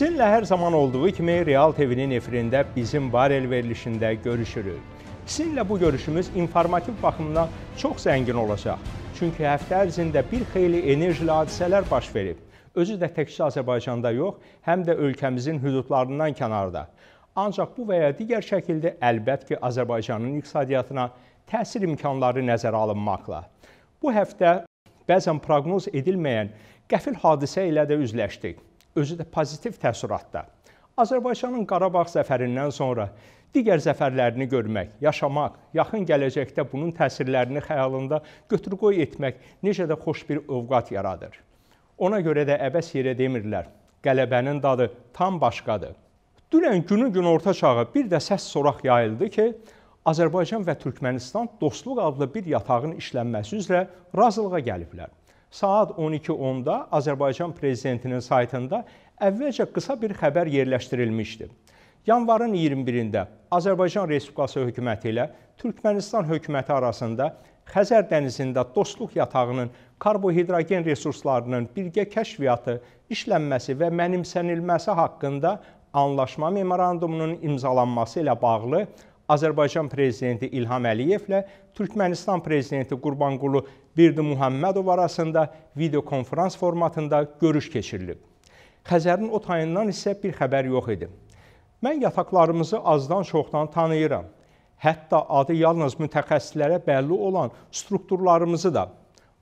Sizinlə hər zaman olduğu kimi Real TV-nin efirində bizim barel verilişində görüşürük. Sizinlə bu görüşümüz informativ baxımdan çox zəngin olacaq. Çünki həftə ərzində bir xeyli enerjili hadisələr baş verib. Özü də təkcə Azərbaycanda yox, həm də ölkəmizin hüdudlarından kənarda. Ancaq bu və ya digər şəkildə əlbəttə ki, Azərbaycanın iqtisadiyyatına təsir imkanları nəzərə alınmaqla. Bu həftə bəzən proqnoz edilməyən qəfil hadisə ilə də üzləşdik özü də pozitiv təəssüratda. Azərbaycanın Qarabağ zəfərindən sonra digər zəfərlərini görmək, yaşamaq, yaxın gələcəkdə bunun təsirlərini xəyalında götür-qoy etmək necə də xoş bir övqat yaradır. Ona görə də əbəs yerə demirlər, qələbənin dadı tam başqadır. Dünən günü günorta çağı bir də səs soraq yayıldı ki, Azərbaycan və Türkmənistan dostluq adlı bir yatağın işlənməsi üzrə razılığa gəliblər saat 12:10-da Azərbaycan prezidentinin saytında əvvəlcə qısa bir xəbər yerləşdirilmişdi. Yanvarın 21-də Azərbaycan Respublikası hökuməti ilə Türkmənistan hökuməti arasında Xəzər dənizində dostluq yatağının karbohidrogen resurslarının birgə kəşfiyyatı, işlənməsi və mənimsənilməsi haqqında anlaşma memorandumunun imzalanması ilə bağlı Azərbaycan prezidenti İlham Əliyevlə Türkmənistan prezidenti Qurbanqulu Berdimuhammedov arasında videokonfrans formatında görüş keçirilib. Xəzərin o tayından isə bir xəbər yox idi. Mən yataqlarımızı azdan çoxdan tanıyıram. Hətta adı yalnız mütəxəssislərə bəlli olan strukturlarımızı da.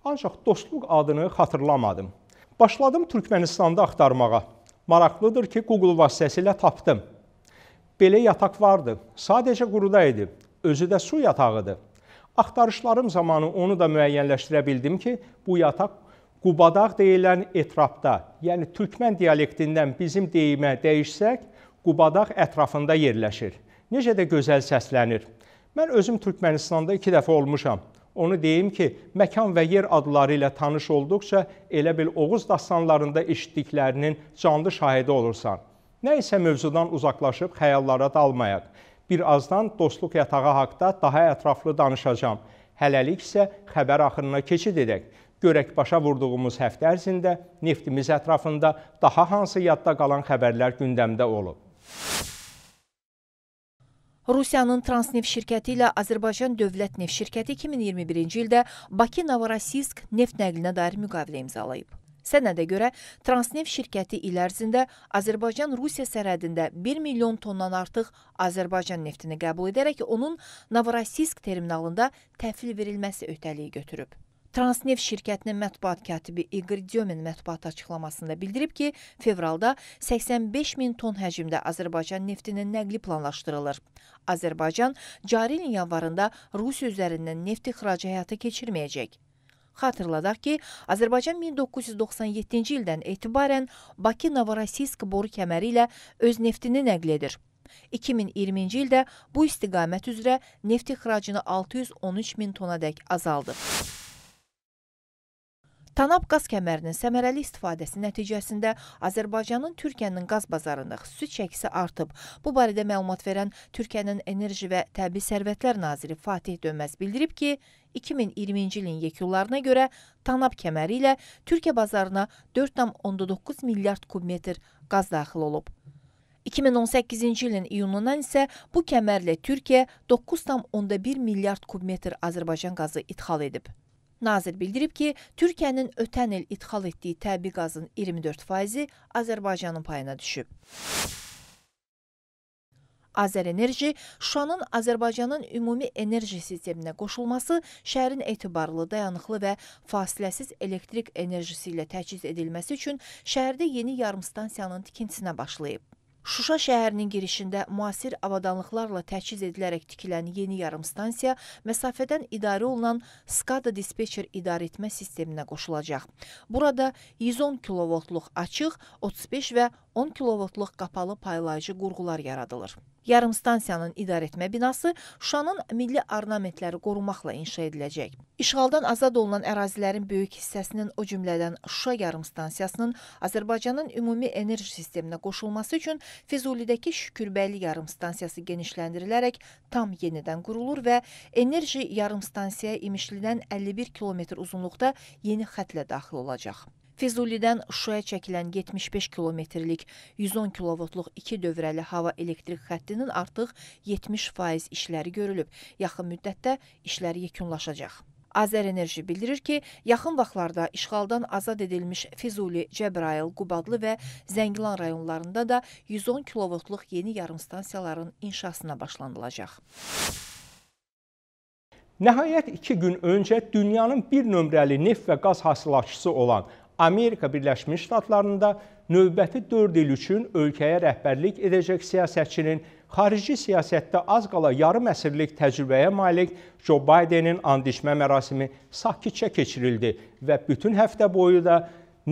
Ancaq dostluq adını xatırlamadım. Başladım Türkmənistanda axtarmağa. Maraqlıdır ki, Google vasitəsilə tapdım. Belə yataq vardı, sadəcə quruda idi. Özü də su yatağıdır. Axtarışlarım zamanı onu da müəyyənləşdirə bildim ki, bu yataq Qubadaq deyilən etrafda, yəni türkmən dialektindən bizim deyimə dəyişsək, Qubadaq ətrafında yerləşir. Necə də gözəl səslənir. Mən özüm Türkmənistanda 2 dəfə olmuşam. Onu deyim ki, məkan və yer adları ilə tanış olduqca elə bil Oğuz dastanlarında eşitdiklərinin canlı şahidi olursan. Nə isə mövzudan uzaqlaşıb xəyallara dalmayaq. Bir azdan dostluq yatağı haqda daha ətraflı danışacağam. Hələlik isə xəbər axınına keçid edək. Görək başa vurduğumuz həftə ərzində neftimiz ətrafında daha hansı yadda qalan xəbərlər gündəmdə olub. Rusiyanın Transneft şirkəti ilə Azərbaycan Dövlət Neft şirkəti 2021-ci ildə Bakı-Novorossiysk neft nəqlinə dair müqavilə imzalayıb. Sənədə görə Transneft şirkəti il ərzində Azərbaycan-Rusiya sərhədində 1 milyon tondan artıq Azərbaycan neftini qəbul edərək onun Novorosisk terminalında təhvil verilməsi öhdəliyi götürüb. Transneft şirkətinin mətbuat katibi Igor Dyomin mətbuat açıqlamasında bildirib ki, fevralda 85 min ton həcmdə Azərbaycan neftinin nəqli planlaşdırılır. Azərbaycan cari ilin yanvarında Rusiya üzərindən neft ixracı həyata keçirməyəcək. Xatırladaq ki, Azərbaycan 1997-ci ildən etibarən Bakı-Novorosiysk boru kəməri ilə öz neftini nəql edir. 2020-ci ildə bu istiqamət üzrə neft ixracını 613 min tonadək azaldı. Tanap qaz kəmərinin səmərəli istifadəsi nəticəsində Azərbaycanın Türkiyənin qaz bazarında xüsusi çəkisi artıb. Bu barədə məlumat verən Türkiyənin Enerji və Təbii Sərvətlər Naziri Fatih Dönməz bildirib ki, 2020-ci ilin yekunlarına görə Tanap kəməri ilə Türkiyə bazarına 4,9 milyard kubmetr qaz daxil olub. 2018-ci ilin iyunundan isə bu kəmərlə Türkiyə 9,1 milyard kubmetr Azərbaycan qazı idxal edib. Nazir bildirib ki, Türkiyənin ötən il idxal etdiyi təbii qazın 24%-i Azərbaycanın payına düşüb. Azərenerji Şuşanın Azərbaycanın ümumi enerji sisteminə qoşulması şəhərin etibarlı, dayanıqlı və fasiləsiz elektrik enerjisi ilə təchiz edilməsi üçün şəhərdə yeni yarımstansiyanın tikintisinə başlayıb. Şuşa şəhərinin girişində müasir avadanlıqlarla təchiz edilərək tikilən yeni yarımstansiya məsafədən idarə olunan SCADA dispetçer idarəetmə sisteminə qoşulacaq. Burada 110 kilovoltluq açıq, 35 və 10 kilovoltluq qapalı paylayıcı qurğular yaradılır. Yarımstansiyanın idarəetmə binası Şuşanın milli ornamentləri qorumaqla inşa ediləcək. İşğaldan azad olunan ərazilərin böyük hissəsinin, o cümlədən Şuşa yarımstansiyasının Azərbaycanın ümumi enerji sisteminə qoşulması üçün Füzulidəki Şükürbəyli yarımstansiyası genişləndirilərək tam yenidən qurulur və enerji yarımstansiyaya imişlidən 51 kilometr uzunluqda yeni xətlə daxil olacaq. Füzulidən Şuşaya çəkilən 75 kilometrlik 110 kilovoltluq iki dövrəli hava elektrik xəttinin artıq 70% işləri görülüb. Yaxın müddətdə işlər yekunlaşacaq. Azərenerji bildirir ki, yaxın vaxtlarda işğaldan azad edilmiş Füzuli, Cəbrayıl, Qubadlı və Zəngilan rayonlarında da 110 kilovoltluq yeni yarımstansiyaların inşasına başlanılacaq. Nəhayət 2 gün öncə dünyanın bir nömrəli neft və qaz hasılatçısı olan Amerika Birləşmiş Ştatlarında növbəti 4 il üçün ölkəyə rəhbərlik edəcək siyasətçinin xarici siyasətdə az qala yarım əsrlik təcrübəyə malik Joe Bidenin andişmə mərasimi sakitcə keçirildi və bütün həftə boyu da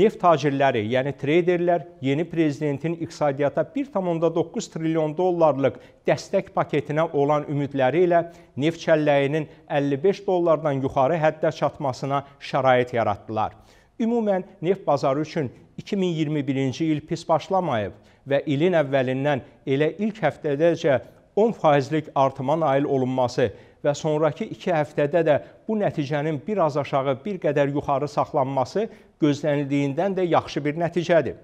neft tacirləri, yəni treyderlər yeni prezidentin iqtisadiyyata 1.9 trilyon dollarlıq dəstək paketinə olan ümidləri ilə neft çəlləyinin 55 dollardan yuxarı həddə çatmasına şərait yaratdılar. Ümumən neft bazarı üçün 2021-ci il pis başlamayıb və ilin əvvəlindən elə ilk həftədəcə 10 faizlik artıma nail olunması və sonrakı 2 həftədə də bu nəticənin bir az aşağı, bir qədər yuxarı saxlanması gözlənildiyindən də yaxşı bir nəticədir.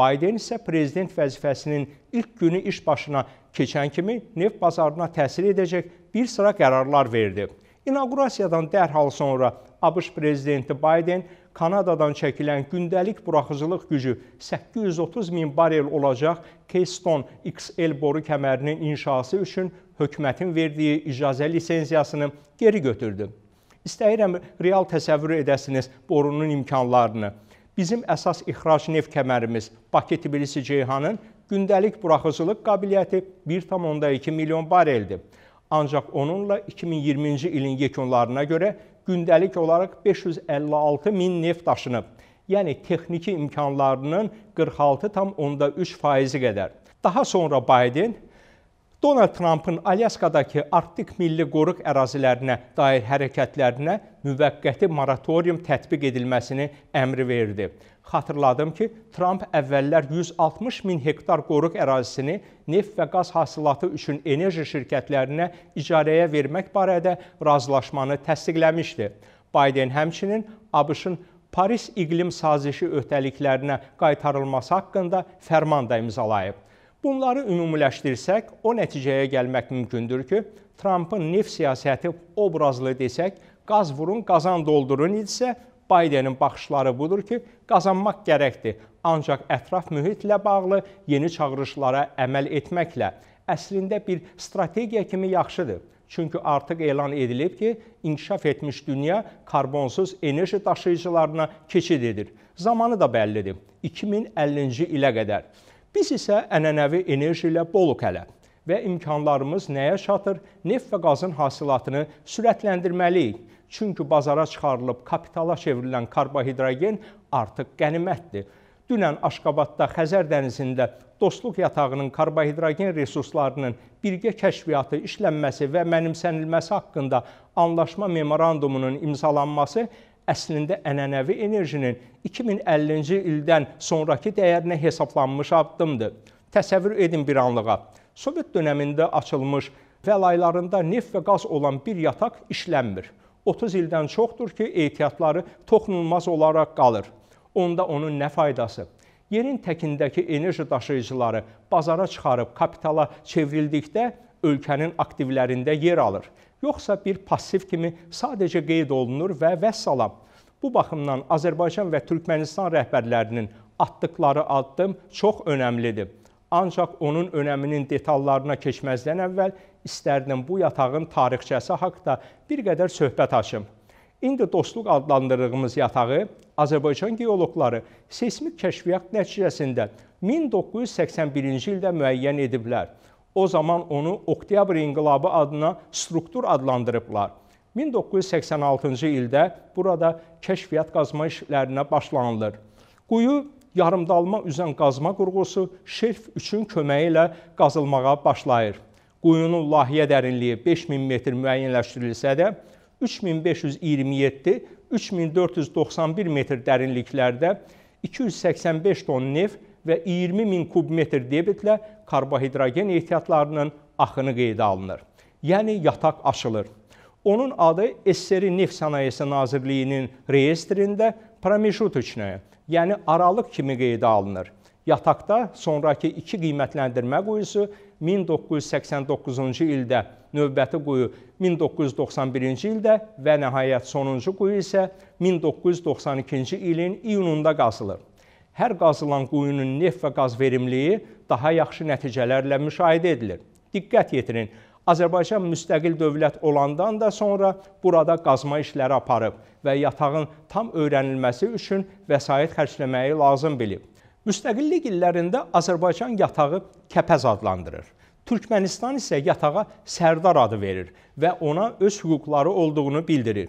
Biden isə prezident vəzifəsinin ilk günü iş başına keçən kimi neft bazarına təsir edəcək bir sıra qərarlar verdi. İnaqurasiyadan dərhal sonra ABŞ prezidenti Biden Kanadadan çəkilən gündəlik buraxıcılıq gücü 830 min barel olacaq Keystone XL boru kəmərinin inşası üçün hökumətin verdiyi icazə lisensiyasını geri götürdü. İstəyirəm real təsəvvür edəsiniz borunun imkanlarını. Bizim əsas ixrac neft kəmərimiz Bakı-Tbilisi-Ceyhanın gündəlik buraxıcılıq qabiliyyəti 1.2 milyon bareldir. Ancaq onunla 2020-ci ilin yekunlarına görə gündəlik olaraq 556 min neft daşınıb, yəni texniki imkanlarının 46,3 faizi qədər. Daha sonra Biden Donald Trampın Alyaskadakı Arktik Milli Qoruq ərazilərinə dair hərəkətlərinə müvəqqəti moratorium tətbiq edilməsini əmri verdi. Xatırladım ki, Tramp əvvəllər 160 min hektar qoruq ərazisini neft və qaz hasilatı üçün enerji şirkətlərinə icarəyə vermək barədə razılaşmanı təsdiqləmişdi. Biden həmçinin ABŞ-ın Paris iqlim sazişi öhdəliklərinə qaytarılması haqqında fərman da imzalayıb. Bunları ümumiləşdirsək, o nəticəyə gəlmək mümkündür ki, Trampın neft siyasəti obrazlı desək, qaz vurun, qazan doldurun idisə, Bidenin baxışları budur ki, qazanmaq gərəkdir, ancaq ətraf mühitlə bağlı yeni çağırışlara əməl etməklə əslində bir strategiya kimi yaxşıdır. Çünki artıq elan edilib ki, inkişaf etmiş dünya karbonsuz enerji daşıyıcılarına keçid edir. Zamanı da bəllidir. 2050-ci ilə qədər Biz isə ənənəvi enerji ilə boluq hələ və imkanlarımız nəyə çatır? Neft və qazın hasilatını sürətləndirməliyik. Çünki bazara çıxarılıb kapitala çevrilən karbohidrogen artıq qənimətdir. Dünən Aşqabadda Xəzər dənizində Dostluq yatağının karbohidrogen resurslarının birgə kəşfiyyatı, işlənməsi və mənimsənilməsi haqqında anlaşma memorandumunun imzalanması əslində ənənəvi enerjinin 2050-ci ildən sonrakı dəyərinə hesablanmış addımdır. Təsəvvür edin bir anlığa. Sovet dövründə açılmış və laylarında neft və qaz olan bir yataq işlənmir. 30 ildən çoxdur ki, ehtiyatları toxunulmaz olaraq qalır. Onda onun nə faydası? Yerin təkindəki enerji daşıyıcıları bazara çıxarıb kapitala çevrildikdə ölkənin aktivlərində yer alır, yoxsa bir passiv kimi sadəcə qeyd olunur və vəssalam. Bu baxımdan Azərbaycan və Türkmənistan rəhbərlərinin atdıqları addım çox önəmlidir. Ancaq onun önəminin detallarına keçməzdən əvvəl istərdim bu yatağın tarixçəsi haqqda bir qədər söhbət açım. İndi dostluq adlandırdığımız yatağı Azərbaycan geoloqları seismik kəşfiyyat nəticəsində 1981-ci ildə müəyyən ediblər. O zaman onu Oktyabr İnqilabı adına struktur adlandırıblar. 1986-cı ildə burada kəşfiyyat qazma işlərinə başlanılır. Quyu yarımdalma üzən qazma qurğusu şerf 3-ün köməyi ilə qazılmağa başlayır. Quyunun layihə dərinliyi 5000 metr müəyyənləşdirilsə də, 3527, 3491 metr dərinliklərdə 285 ton neft və 20 min kubmetr debitlə karbohidrogen ehtiyatlarının axını qeydə alınır. Yəni yataq aşılır. Onun adı SSR Neft Sənayesi Nazirliyinin reyestrində promeshutochная, yəni aralıq kimi qeydə alınır. Yataqda sonrakı iki qiymətləndirmə quyusu 1989-cu ildə növbəti quyu 1991-ci ildə və nəhayət sonuncu quyu isə 1992-ci ilin iyununda qazılır hər qazılan quyunun neft və qaz verimliyi daha yaxşı nəticələrlə müşahidə edilir. Diqqət yetirin, Azərbaycan müstəqil dövlət olandan da sonra burada qazma işləri aparıb və yatağın tam öyrənilməsi üçün vəsait xərcləməyi lazım bilib. Müstəqillik illərində Azərbaycan yatağı kəpəz adlandırır. Türkmənistan isə yatağa sərdar adı verir və ona öz hüquqları olduğunu bildirir.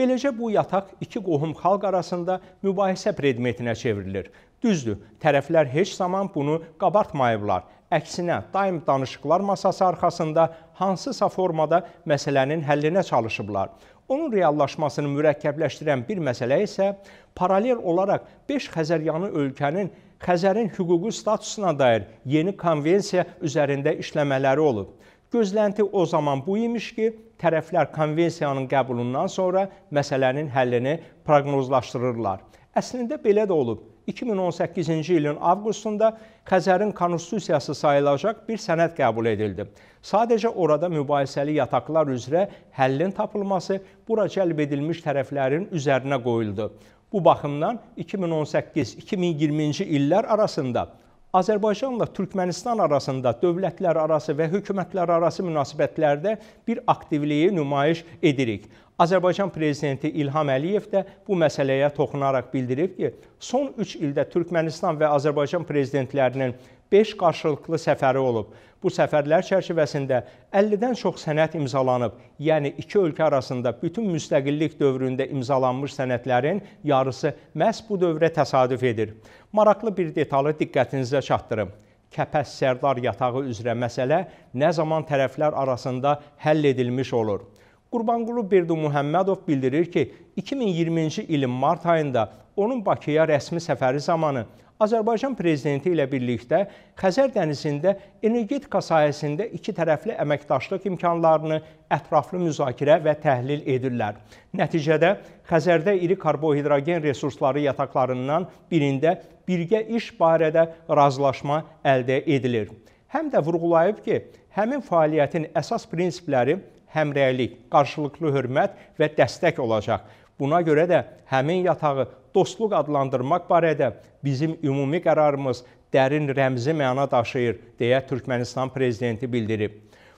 Beləcə bu yataq iki qohum xalq arasında mübahisə predmetinə çevrilir. Düzdür, tərəflər heç zaman bunu qabartmayıblar. Əksinə, daim danışıqlar masası arxasında hansısa formada məsələnin həllinə çalışıblar. Onun reallaşmasını mürəkkəbləşdirən bir məsələ isə paralel olaraq 5 Xəzəryanı ölkənin Xəzərin hüquqi statusuna dair yeni konvensiya üzərində işləmələri olub. Gözlənti o zaman bu imiş ki, tərəflər konvensiyanın qəbulundan sonra məsələnin həllini proqnozlaşdırırlar. Əslində belə də olub. 2018-ci ilin avqustunda Xəzərin konstitusiyası sayılacaq bir sənəd qəbul edildi. Sadəcə orada mübahisəli yataqlar üzrə həllin tapılması bura cəlb edilmiş tərəflərin üzərinə qoyuldu. Bu baxımdan 2018-2020-ci illər arasında Azərbaycanla Türkmənistan arasında dövlətlər arası və hökumətlər arası münasibətlərdə bir aktivliyi nümayiş edirik. Azərbaycan prezidenti İlham Əliyev də bu məsələyə toxunaraq bildirib ki, son 3 ildə Türkmənistan və Azərbaycan prezidentlərinin 5 qarşılıqlı səfəri olub. Bu səfərlər çərçivəsində 50-dən çox sənəd imzalanıb, yəni iki ölkə arasında bütün müstəqillik dövründə imzalanmış sənədlərin yarısı məhz bu dövrə təsadüf edir. Maraqlı bir detalı diqqətinizə çatdırım. Kəpəs Sərdar yatağı üzrə məsələ nə zaman tərəflər arasında həll edilmiş olur? Qurbanqulu Berdiməhəmmədov bildirir ki, 2020-ci ilin mart ayında onun Bakıya rəsmi səfəri zamanı Azərbaycan prezidenti ilə birlikdə Xəzər dənizində energetika sahəsində iki tərəfli əməkdaşlıq imkanlarını ətraflı müzakirə və təhlil edirlər. Nəticədə Xəzərdə iri karbohidrogen resursları yataqlarından birində birgə iş barədə razılaşma əldə edilir. Həm də vurğulayıb ki, həmin fəaliyyətin əsas prinsipləri həmrəylik, qarşılıqlı hörmət və dəstək olacaq. Buna görə də həmin yatağı dostluq adlandırmaq barədə bizim ümumi qərarımız dərin rəmzi məna daşıyır, deyə Türkmənistan prezidenti bildirib.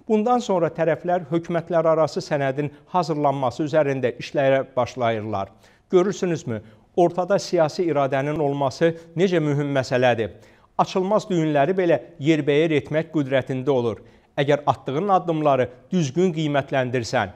Bundan sonra tərəflər hökumətlərarası sənədin hazırlanması üzərində işlərə başlayırlar. Görürsünüzmü, ortada siyasi iradənin olması necə mühüm məsələdir. Açılmaz düyünləri belə yerbəyər etmək qüdrətində olur. Əgər atdığın addımları düzgün qiymətləndirsən,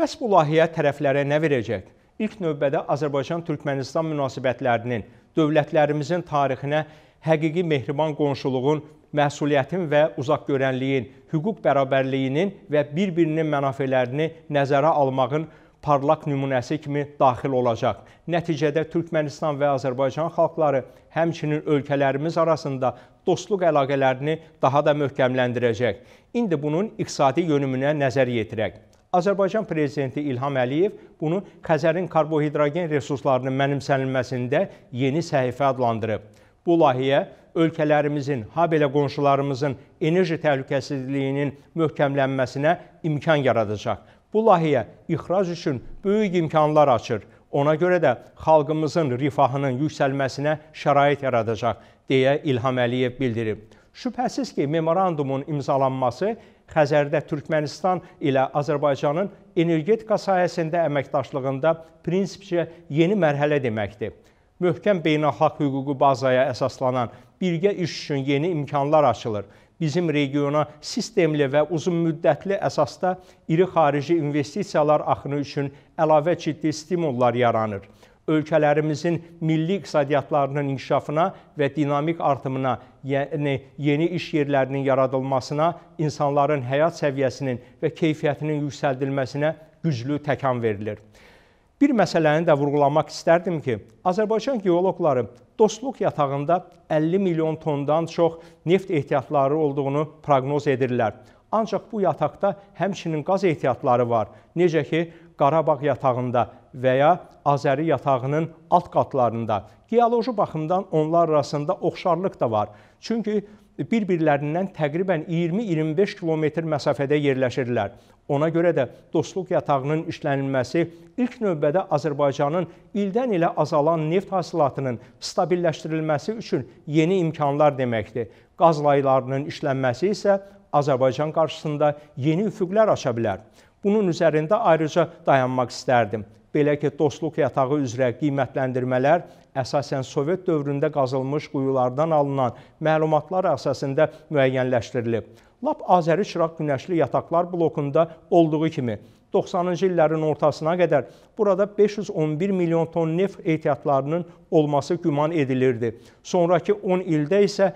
bəs bu layihə tərəflərə nə verəcək? ilk növbədə Azərbaycan-Türkmənistan münasibətlərinin, dövlətlərimizin tarixinə həqiqi mehriban qonşuluğun, məsuliyyətin və uzaqgörənliyin, hüquq bərabərliyinin və bir-birinin mənafelərini nəzərə almağın parlaq nümunəsi kimi daxil olacaq. Nəticədə Türkmənistan və Azərbaycan xalqları, həmçinin ölkələrimiz arasında dostluq əlaqələrini daha da möhkəmləndirəcək. İndi bunun iqtisadi yönümünə nəzər yetirək. Azərbaycan prezidenti İlham Əliyev bunu Xəzərin karbohidrogen resurslarının mənimsənilməsində yeni səhifə adlandırıb. Bu layihə ölkələrimizin, ha belə qonşularımızın enerji təhlükəsizliyinin möhkəmlənməsinə imkan yaradacaq. Bu layihə ixrac üçün böyük imkanlar açır. Ona görə də xalqımızın rifahının yüksəlməsinə şərait yaradacaq, deyə İlham Əliyev bildirib. Şübhəsiz ki, memorandumun imzalanması Xəzərdə Türkmənistan ilə Azərbaycanın energetika sahəsində əməkdaşlığında prinsipcə yeni mərhələ deməkdir. Möhkəm beynəlxalq hüquqi bazaya əsaslanan birgə iş üçün yeni imkanlar açılır. Bizim regiona sistemli və uzunmüddətli əsasda iri xarici investisiyalar axını üçün əlavə ciddi stimullar yaranır ölkələrimizin milli iqtisadiyyatlarının inkişafına və dinamik artımına, yəni yeni iş yerlərinin yaradılmasına, insanların həyat səviyyəsinin və keyfiyyətinin yüksəldilməsinə güclü təkan verilir. Bir məsələni də vurğulamaq istərdim ki, Azərbaycan geoloqları dostluq yatağında 50 milyon tondan çox neft ehtiyatları olduğunu proqnoz edirlər. Ancaq bu yataqda həmçinin qaz ehtiyatları var. Necə ki, Qarabağ yatağında və ya Azəri yatağının alt qatlarında geoloji baxımdan onlar arasında oxşarlıq da var. Çünki bir-birlərindən təqribən 20-25 kilometr məsafədə yerləşirlər. Ona görə də dostluq yatağının işlənilməsi ilk növbədə Azərbaycanın ildən ilə azalan neft hasilatının stabilləşdirilməsi üçün yeni imkanlar deməkdir. Qaz laylarının işlənməsi isə Azərbaycan qarşısında yeni üfüqlər aça bilər. Bunun üzərində ayrıca dayanmaq istərdim. Belə ki, dostluq yatağı üzrə qiymətləndirmələr əsasən Sovet dövründə qazılmış quyulardan alınan məlumatlar əsasında müəyyənləşdirilib. Lap Azəri Çıraq Günəşli Yataqlar blokunda olduğu kimi 90-cı illərin ortasına qədər burada 511 milyon ton neft ehtiyatlarının olması güman edilirdi. Sonrakı 10 ildə isə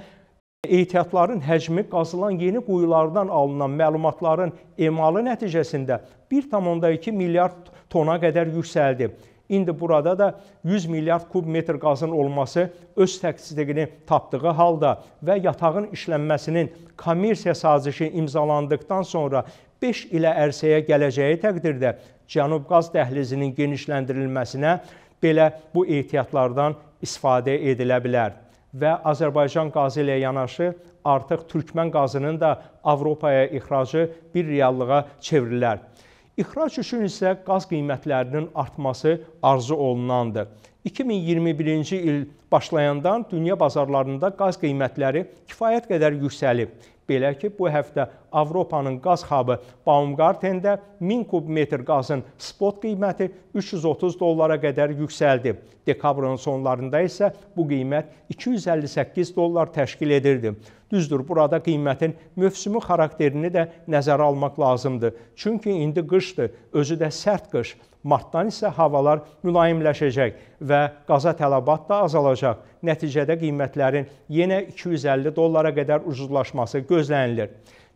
Ehtiyatların həcmi qazılan yeni quyulardan alınan məlumatların emalı nəticəsində 1,2 milyard tona qədər yüksəldi. İndi burada da 100 milyard kub metr qazın olması öz təksizliyini tapdığı halda və yatağın işlənməsinin kommersiya sazişi imzalandıqdan sonra 5 ilə ərsəyə gələcəyi təqdirdə Cənub qaz dəhlizinin genişləndirilməsinə belə bu ehtiyatlardan istifadə edilə bilər və Azərbaycan qazı ilə yanaşı artıq türkmən qazının da Avropaya ixracı bir reallığa çevrilər. İxrac üçün isə qaz qiymətlərinin artması arzu olunandır. 2021-ci il başlayandan dünya bazarlarında qaz qiymətləri kifayət qədər yüksəlib. Belə ki, bu həftə Avropanın qaz xabı Baumgartendə 1000 kubmetr qazın spot qiyməti 330 dollara qədər yüksəldi. Dekabrın sonlarında isə bu qiymət 258 dollar təşkil edirdi. Düzdür, burada qiymətin mövsümi xarakterini də nəzərə almaq lazımdır. Çünki indi qışdır, özü də sərt qış. Martdan isə havalar mülayimləşəcək və qaza tələbat da azalacaq. Nəticədə qiymətlərin yenə 250 dollara qədər ucuzlaşması gözlənilir.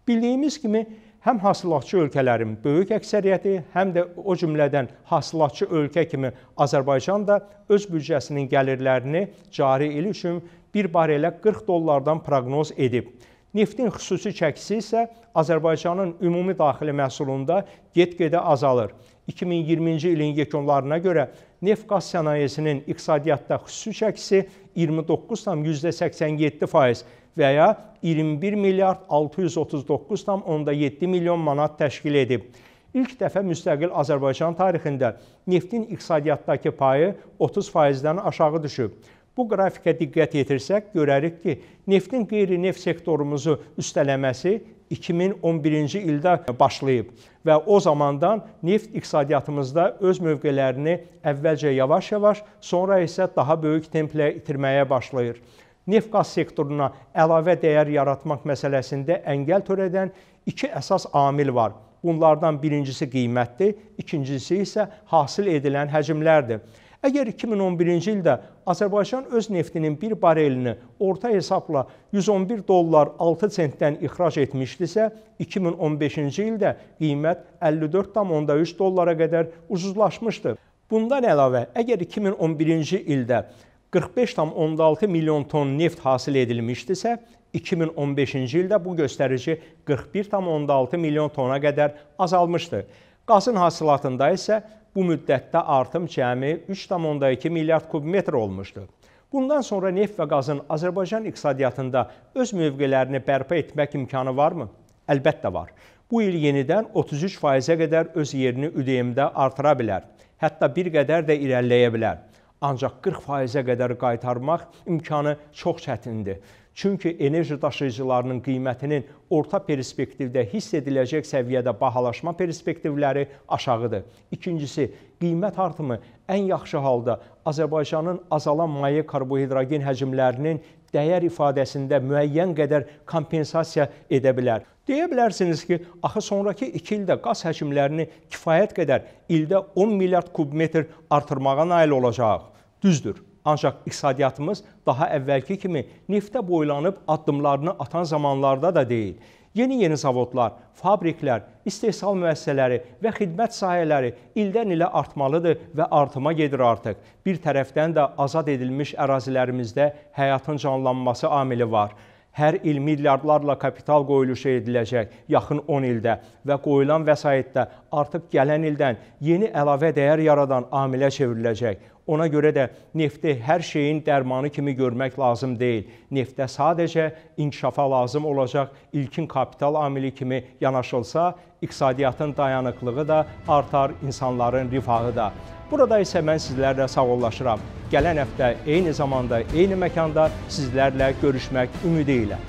Bildiyimiz kimi, həm hasilatçı ölkələrin böyük əksəriyyəti, həm də o cümlədən hasilatçı ölkə kimi Azərbaycan da öz büdcəsinin gəlirlərini cari il üçün bir barelə 40 dollardan proqnoz edib. Neftin xüsusi çəkisi isə Azərbaycanın ümumi daxili məhsulunda get-gedə azalır. 2020-ci ilin yekunlarına görə neft qaz sənayesinin iqtisadiyyatda xüsusi çəkisi 29,87%, və ya 21 milyard 639,7 milyon manat təşkil edib. İlk dəfə müstəqil Azərbaycan tarixində neftin iqtisadiyyatdakı payı 30%-dən aşağı düşüb. Bu qrafikə diqqət yetirsək, görərik ki, neftin qeyri-neft sektorumuzu üstələməsi 2011-ci ildə başlayıb və o zamandan neft iqtisadiyyatımızda öz mövqelərini əvvəlcə yavaş-yavaş, sonra isə daha böyük templə itirməyə başlayır neft-qaz sektoruna əlavə dəyər yaratmaq məsələsində əngəl törədən iki əsas amil var. Bunlardan birincisi qiymətdir, ikincisi isə hasil edilən həcmlərdir. Əgər 2011-ci ildə Azərbaycan öz neftinin bir barelini orta hesabla 111 dollar 6 sentdən ixrac etmişdisə, 2015-ci ildə qiymət 54,3 dollara qədər ucuzlaşmışdı. Bundan əlavə, əgər 2011-ci ildə 45,6 milyon ton neft hasil edilmişdisə, 2015-ci ildə bu göstərici 41,6 milyon tona qədər azalmışdı. Qazın hasilatında isə bu müddətdə artım cəmi 3,2 milyard kubmetr olmuşdu. Bundan sonra neft və qazın Azərbaycan iqtisadiyyatında öz mövqelərini bərpa etmək imkanı varmı? Əlbəttə var. Bu il yenidən 33%-ə qədər öz yerini ÜDM-də artıra bilər. Hətta bir qədər də irəliləyə bilər ancaq 40%-ə qədər qaytarmaq imkanı çox çətindir. Çünki enerji daşıyıcılarının qiymətinin orta perspektivdə hiss ediləcək səviyyədə bahalaşma perspektivləri aşağıdır. İkincisi, qiymət artımı ən yaxşı halda Azərbaycanın azalan maye karbohidrogen həcmlərinin dəyər ifadəsində müəyyən qədər kompensasiya edə bilər. Deyə bilərsiniz ki, axı sonrakı 2 ildə qaz həcmlərini kifayət qədər ildə 10 milyard kubmetr artırmağa nail olacaq. Düzdür. Ancaq iqtisadiyyatımız daha əvvəlki kimi neftə boylanıb addımlarını atan zamanlarda da deyil. Yeni-yeni zavodlar, fabriklər, istehsal müəssisələri və xidmət sahələri ildən-ilə artmalıdır və artıma gedir artıq. Bir tərəfdən də azad edilmiş ərazilərimizdə həyatın canlanması amili var hər il milyardlarla kapital qoyuluşu ediləcək yaxın 10 ildə və qoyulan vəsaitdə artıq gələn ildən yeni əlavə dəyər yaradan amilə çevriləcək. Ona görə də nefti hər şeyin dərmanı kimi görmək lazım deyil. Neftdə sadəcə inkişafa lazım olacaq ilkin kapital amili kimi yanaşılsa, iqtisadiyyatın dayanıqlığı da artar, insanların rifahı da. Burada isə mən sizlərlə sağollaşıram. Gələn həftə eyni zamanda, eyni məkanda sizlərlə görüşmək ümidi ilə.